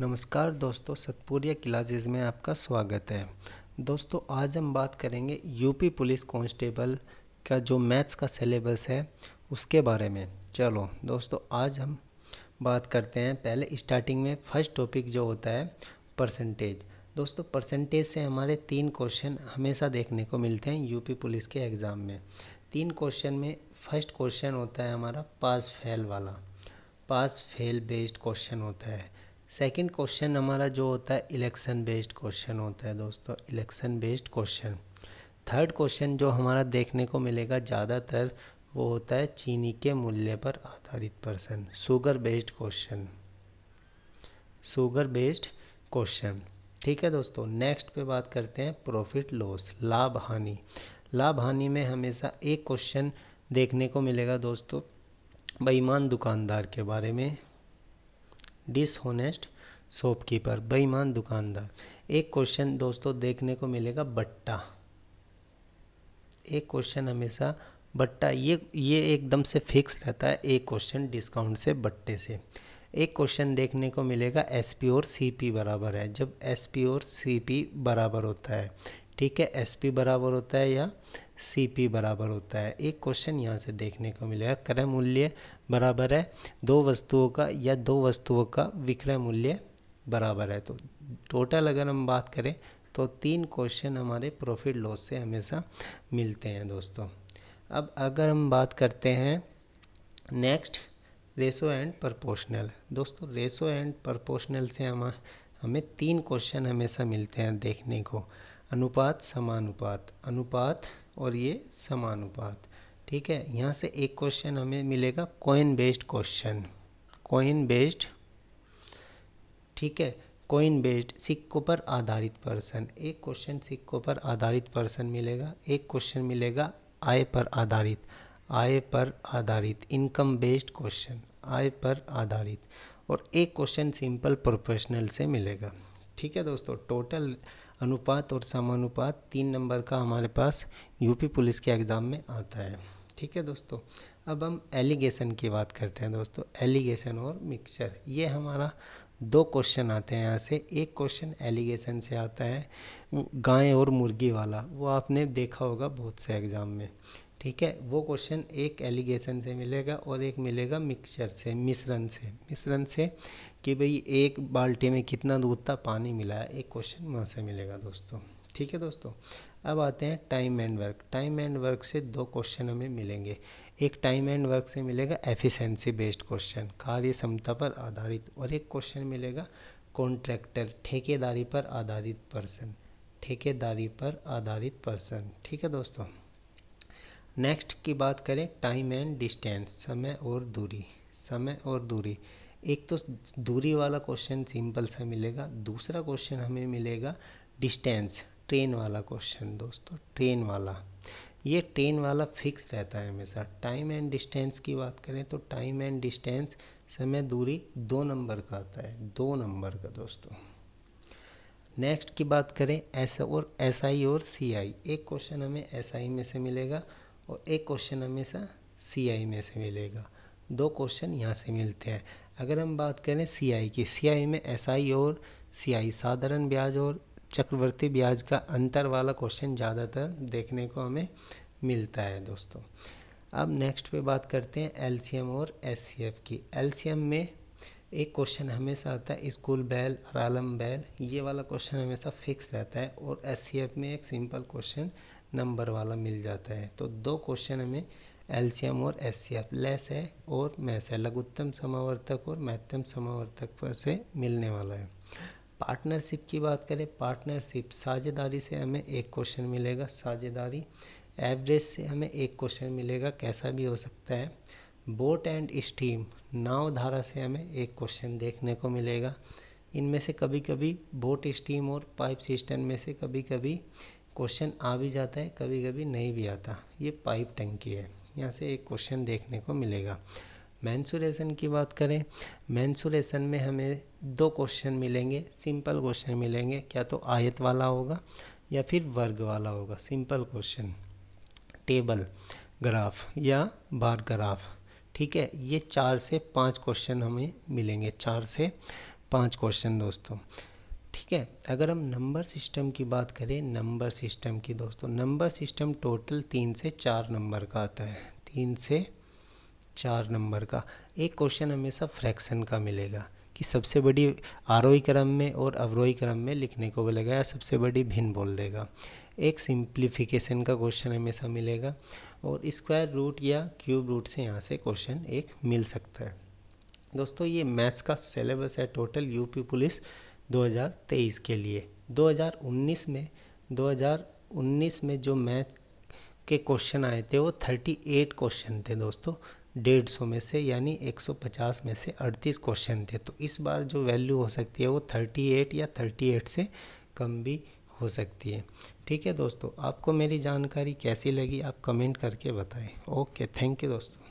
नमस्कार दोस्तों सतपुरिया क्लासेज में आपका स्वागत है दोस्तों आज हम बात करेंगे यूपी पुलिस कांस्टेबल का जो मैथ्स का सिलेबस है उसके बारे में चलो दोस्तों आज हम बात करते हैं पहले स्टार्टिंग में फर्स्ट टॉपिक जो होता है परसेंटेज दोस्तों परसेंटेज से हमारे तीन क्वेश्चन हमेशा देखने को मिलते हैं यूपी पुलिस के एग्ज़ाम में तीन क्वेश्चन में फर्स्ट क्वेश्चन होता है हमारा पास फेल वाला पास फेल बेस्ड क्वेश्चन होता है सेकंड क्वेश्चन हमारा जो होता है इलेक्शन बेस्ड क्वेश्चन होता है दोस्तों election based question third question जो हमारा देखने को मिलेगा ज़्यादातर वो होता है चीनी के मूल्य पर आधारित पर्सन शुगर बेस्ड क्वेश्चन शुगर बेस्ड क्वेश्चन ठीक है दोस्तों नेक्स्ट पे बात करते हैं प्रॉफिट लॉस लाभ हानि लाभ हानि में हमेशा एक क्वेश्चन देखने को मिलेगा दोस्तों बेईमान दुकानदार के बारे में डिसहोनेस्ट शॉपकीपर बेईमान दुकानदार एक क्वेश्चन दोस्तों देखने को मिलेगा बट्टा एक क्वेश्चन हमेशा बट्टा ये ये एकदम से फिक्स रहता है एक क्वेश्चन डिस्काउंट से बट्टे से एक क्वेश्चन देखने को मिलेगा एस पी और सी पी बराबर है जब एस पी और सी पी बराबर होता है ठीक है एस पी बराबर होता है या सी पी बराबर होता है एक क्वेश्चन यहाँ से देखने को मिलेगा क्रय मूल्य बराबर है दो वस्तुओं का या दो वस्तुओं का विक्रय मूल्य बराबर है तो टोटल अगर हम बात करें तो तीन क्वेश्चन हमारे प्रॉफिट लॉस से हमेशा मिलते हैं दोस्तों अब अगर हम बात करते हैं नेक्स्ट रेसो एंड प्रोपोर्शनल दोस्तों रेसो एंड प्रोपोर्शनल से हम हमें तीन क्वेश्चन हमेशा मिलते हैं देखने को अनुपात समानुपात अनुपात और ये समानुपात ठीक है यहाँ से एक क्वेश्चन हमें मिलेगा coin based question coin based ठीक है कोइन बेस्ड सिक्कों पर आधारित पर्सन एक क्वेश्चन सिक्कों पर आधारित पर्सन मिलेगा एक क्वेश्चन मिलेगा आय पर आधारित आय पर आधारित इनकम बेस्ड क्वेश्चन आय पर आधारित और एक क्वेश्चन सिंपल प्रोफेशनल से मिलेगा ठीक है दोस्तों टोटल अनुपात और समानुपात तीन नंबर का हमारे पास यूपी पुलिस के एग्ज़ाम में आता है ठीक है दोस्तों अब हम एलिगेशन की बात करते हैं दोस्तों एलिगेशन और मिक्सचर ये हमारा दो क्वेश्चन आते हैं यहाँ से एक क्वेश्चन एलिगेशन से आता है गाय और मुर्गी वाला वो आपने देखा होगा बहुत से एग्ज़ाम में ठीक है वो क्वेश्चन एक एलिगेशन से मिलेगा और एक मिलेगा मिक्सचर से मिश्रण से मिश्रण से कि भाई एक बाल्टी में कितना दूध था पानी मिला है एक क्वेश्चन वहाँ से मिलेगा दोस्तों ठीक है दोस्तों अब आते हैं time and work time and work से दो क्वेश्चन हमें मिलेंगे एक टाइम एंड वर्क से मिलेगा एफिशिएंसी बेस्ड क्वेश्चन कार्य क्षमता पर आधारित और एक क्वेश्चन मिलेगा कॉन्ट्रैक्टर ठेकेदारी पर आधारित पर्सन ठेकेदारी पर आधारित पर्सन ठीक है दोस्तों नेक्स्ट की बात करें टाइम एंड डिस्टेंस समय और दूरी समय और दूरी एक तो दूरी वाला क्वेश्चन सिंपल सा मिलेगा दूसरा क्वेश्चन हमें मिलेगा डिस्टेंस ट्रेन वाला क्वेश्चन दोस्तों ट्रेन वाला ये ट्रेन वाला फिक्स रहता है हमेशा टाइम एंड डिस्टेंस की बात करें तो टाइम एंड डिस्टेंस समय दूरी दो नंबर का आता है दो नंबर का दोस्तों नेक्स्ट की बात करें एस और एस आई और सी आई एक क्वेश्चन हमें एस आई में से मिलेगा और एक क्वेश्चन हमेशा सी आई में से मिलेगा दो क्वेश्चन यहाँ से मिलते हैं अगर हम बात करें सी आई की सी आई में एस आई और सी आई साधारण ब्याज और चक्रवर्ती ब्याज का अंतर वाला क्वेश्चन ज़्यादातर देखने को हमें मिलता है दोस्तों अब नेक्स्ट पे बात करते हैं एलसीएम और एससीएफ की एलसीएम में एक क्वेश्चन हमेशा आता है स्कूल बैल आलम बैल ये वाला क्वेश्चन हमेशा फिक्स रहता है और एससीएफ में एक सिंपल क्वेश्चन नंबर वाला मिल जाता है तो दो क्वेश्चन हमें एलसीएम और एससीएफ लेस है और मैस है लघुत्तम समावर्तक और महत्तम समावर्तक पर से मिलने वाला है पार्टनरशिप की बात करें पार्टनरशिप साझेदारी से हमें एक क्वेश्चन मिलेगा साझेदारी एवरेज से हमें एक क्वेश्चन मिलेगा कैसा भी हो सकता है बोट एंड स्टीम नाव धारा से हमें एक क्वेश्चन देखने को मिलेगा इनमें से कभी कभी बोट स्टीम और पाइप सिस्टम में से कभी कभी क्वेश्चन आ भी जाता है कभी कभी नहीं भी आता ये पाइप टंकी है यहाँ से एक क्वेश्चन देखने को मिलेगा मैंसुरेशन की बात करें मैंसुरेशन में हमें दो क्वेश्चन मिलेंगे सिंपल क्वेश्चन मिलेंगे क्या तो आयत वाला होगा या फिर वर्ग वाला होगा सिंपल क्वेश्चन टेबल ग्राफ या बार ग्राफ ठीक है ये चार से पांच क्वेश्चन हमें मिलेंगे चार से पांच क्वेश्चन दोस्तों ठीक है अगर हम नंबर सिस्टम की बात करें नंबर सिस्टम की दोस्तों नंबर सिस्टम टोटल तीन से चार नंबर का आता है तीन से चार नंबर का एक क्वेश्चन हमेशा फ्रैक्शन का मिलेगा कि सबसे बड़ी आरोही क्रम में और अवरोही क्रम में लिखने को बोलेगा या सबसे बड़ी भिन्न बोल देगा एक सिंप्लीफिकेशन का क्वेश्चन हमेशा मिलेगा और स्क्वायर रूट या क्यूब रूट से यहाँ से क्वेश्चन एक मिल सकता है दोस्तों ये मैथ्स का सिलेबस है टोटल यूपी पुलिस 2023 के लिए 2019 में 2019 में जो मैथ के क्वेश्चन आए थे वो 38 क्वेश्चन थे दोस्तों डेढ़ सौ में से यानी 150 में से 38 क्वेश्चन थे तो इस बार जो वैल्यू हो सकती है वो 38 या 38 से कम भी हो सकती है ठीक है दोस्तों आपको मेरी जानकारी कैसी लगी आप कमेंट करके बताएं ओके थैंक यू दोस्तों